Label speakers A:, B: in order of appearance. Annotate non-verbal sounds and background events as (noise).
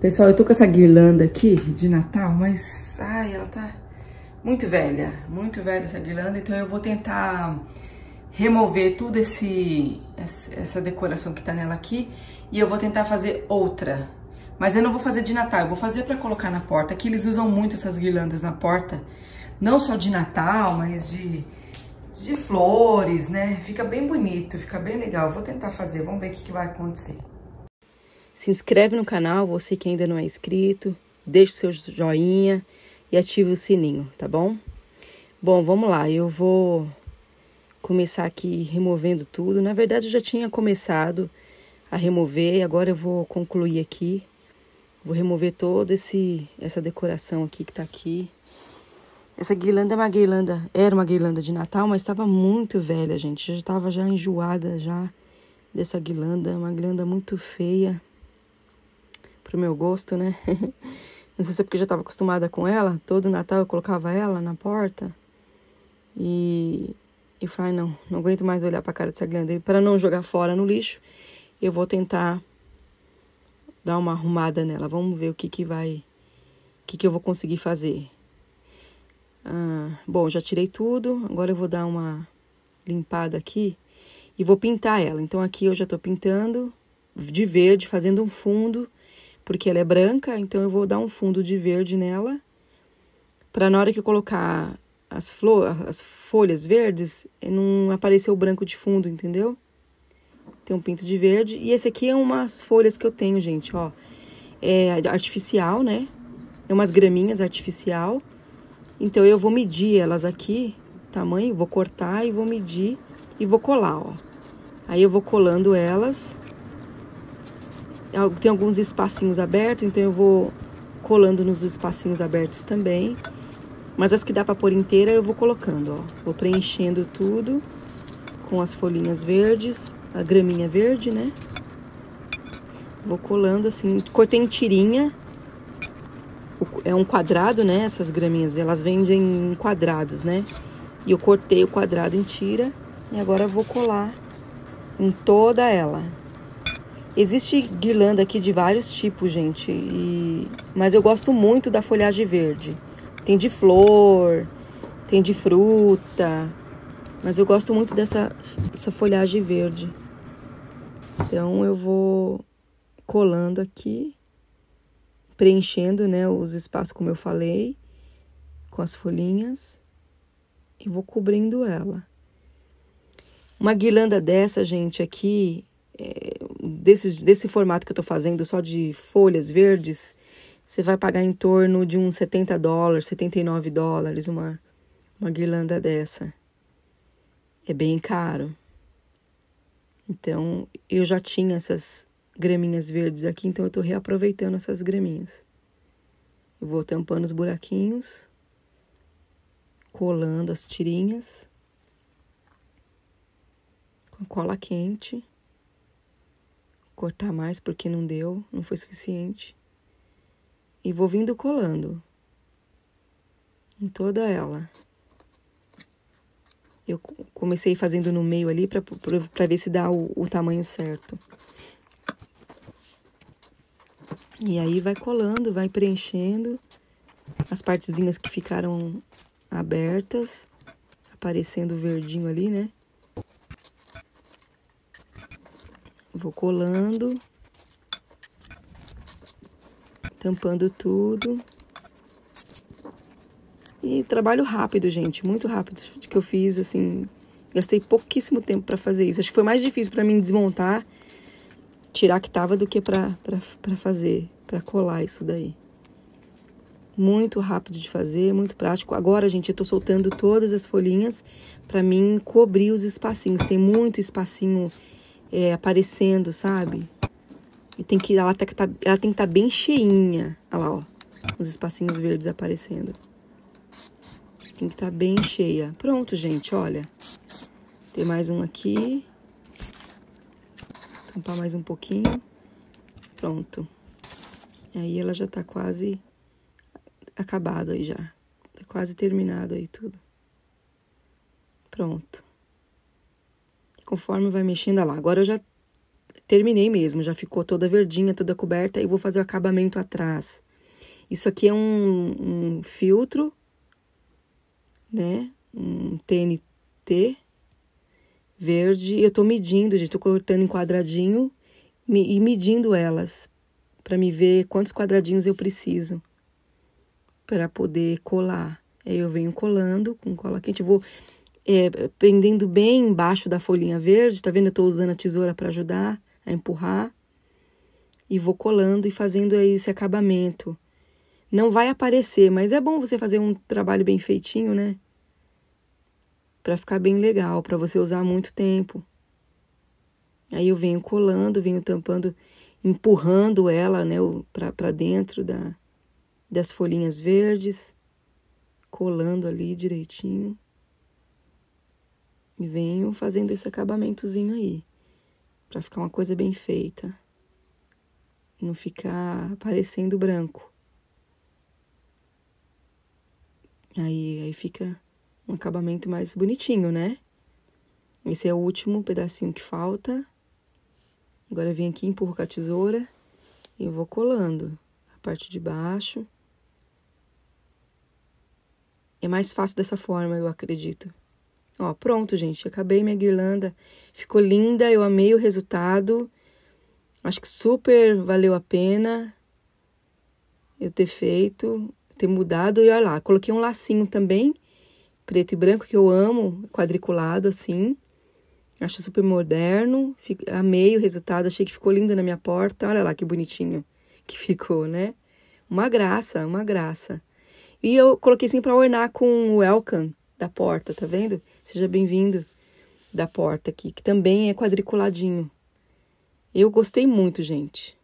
A: Pessoal, eu tô com essa guirlanda aqui de Natal, mas... Ai, ela tá muito velha, muito velha essa guirlanda. Então eu vou tentar remover tudo esse essa decoração que tá nela aqui e eu vou tentar fazer outra. Mas eu não vou fazer de Natal, eu vou fazer para colocar na porta. Que eles usam muito essas guirlandas na porta, não só de Natal, mas de, de flores, né? Fica bem bonito, fica bem legal. Eu vou tentar fazer, vamos ver o que, que vai acontecer. Se inscreve no canal, você que ainda não é inscrito, deixe seu joinha e ative o sininho, tá bom? Bom, vamos lá, eu vou começar aqui removendo tudo. Na verdade, eu já tinha começado a remover, agora eu vou concluir aqui. Vou remover todo esse essa decoração aqui que tá aqui. Essa guirlanda é uma guirlanda, era uma guirlanda de Natal, mas estava muito velha, gente. Eu já estava já enjoada já dessa guirlanda, uma guirlanda muito feia pro meu gosto, né? (laughs) Não sei se é porque eu já estava acostumada com ela. Todo Natal eu colocava ela na porta. E e falei, não, não aguento mais olhar para a cara dessa glândula. Para não jogar fora no lixo, eu vou tentar dar uma arrumada nela. Vamos ver o que que vai, o que que eu vou conseguir fazer. Ah, bom, já tirei tudo. Agora eu vou dar uma limpada aqui e vou pintar ela. Então aqui eu já estou pintando de verde, fazendo um fundo porque ela é branca, então eu vou dar um fundo de verde nela, para na hora que eu colocar as, flor, as folhas verdes, não aparecer o branco de fundo, entendeu? Tem um pinto de verde. E esse aqui é umas folhas que eu tenho, gente, ó. É artificial, né? É umas graminhas artificial. Então, eu vou medir elas aqui, tamanho, vou cortar e vou medir e vou colar, ó. Aí eu vou colando elas tem alguns espacinhos abertos, então eu vou colando nos espacinhos abertos também. Mas as que dá para pôr inteira eu vou colocando, ó. Vou preenchendo tudo com as folhinhas verdes, a graminha verde, né? Vou colando assim, cortei em tirinha. É um quadrado, né? Essas graminhas, elas vendem em quadrados, né? E eu cortei o quadrado em tira e agora vou colar em toda ela. Existe guirlanda aqui de vários tipos, gente, e... mas eu gosto muito da folhagem verde. Tem de flor, tem de fruta, mas eu gosto muito dessa folhagem verde. Então eu vou colando aqui, preenchendo né, os espaços, como eu falei, com as folhinhas, e vou cobrindo ela. Uma guirlanda dessa, gente, aqui, desse, desse formato que eu estou fazendo, só de folhas verdes, você vai pagar em torno de uns 70 dólares, 79 dólares, uma, uma guirlanda dessa. É bem caro. Então, eu já tinha essas graminhas verdes aqui, então eu estou reaproveitando essas graminhas. Eu vou tampando os buraquinhos, colando as tirinhas com cola quente cortar mais porque não deu, não foi suficiente. E vou vindo colando em toda ela. Eu comecei fazendo no meio ali para ver se dá o, o tamanho certo. E aí vai colando, vai preenchendo as partezinhas que ficaram abertas, aparecendo verdinho ali, né? Vou colando. Tampando tudo. E trabalho rápido, gente, muito rápido que eu fiz, assim, gastei pouquíssimo tempo para fazer isso. Acho que foi mais difícil para mim desmontar, tirar que tava do que para fazer, para colar isso daí. Muito rápido de fazer, muito prático. Agora, gente, eu tô soltando todas as folhinhas para mim cobrir os espacinhos. Tem muito espacinho é, aparecendo, sabe? E tem que, ela, tá, tá ela tem que estar tá bem cheinha. Olha lá, ó. Os espacinhos verdes aparecendo. Tem que estar tá bem cheia. Pronto, gente, olha. Tem mais um aqui. Tampar mais um pouquinho. Pronto. E aí ela já tá quase acabado aí já. Tá quase terminado aí tudo. Pronto conforme vai mexendo. lá, agora eu já terminei mesmo, já ficou toda verdinha, toda coberta, e vou fazer o acabamento atrás. Isso aqui é um, um filtro, né? Um TNT verde. Eu tô medindo, gente, tô cortando em quadradinho e medindo elas para me ver quantos quadradinhos eu preciso para poder colar. Aí eu venho colando com cola quente, vou é, pendendo bem embaixo da folhinha verde, tá vendo? Eu tô usando a tesoura para ajudar a empurrar. E vou colando e fazendo esse acabamento. Não vai aparecer, mas é bom você fazer um trabalho bem feitinho, né? Para ficar bem legal, para você usar muito tempo. Aí eu venho colando, venho tampando, empurrando ela, né, para dentro da, das folhinhas verdes, colando ali direitinho. E venho fazendo esse acabamentozinho aí, para ficar uma coisa bem feita. Não ficar parecendo branco. Aí, aí fica um acabamento mais bonitinho, né? Esse é o último pedacinho que falta. Agora eu vim aqui, empurro com a tesoura e vou colando a parte de baixo. É mais fácil dessa forma, eu acredito. Ó, pronto, gente, acabei minha guirlanda. Ficou linda, eu amei o resultado. Acho que super valeu a pena eu ter feito, ter mudado. E olha lá, coloquei um lacinho também, preto e branco, que eu amo, quadriculado assim. Acho super moderno, fico, amei o resultado, achei que ficou lindo na minha porta. Olha lá que bonitinho que ficou, né? Uma graça, uma graça. E eu coloquei assim para ornar com o welcome da porta, tá vendo? Seja bem-vindo da porta aqui, que também é quadriculadinho. Eu gostei muito, gente.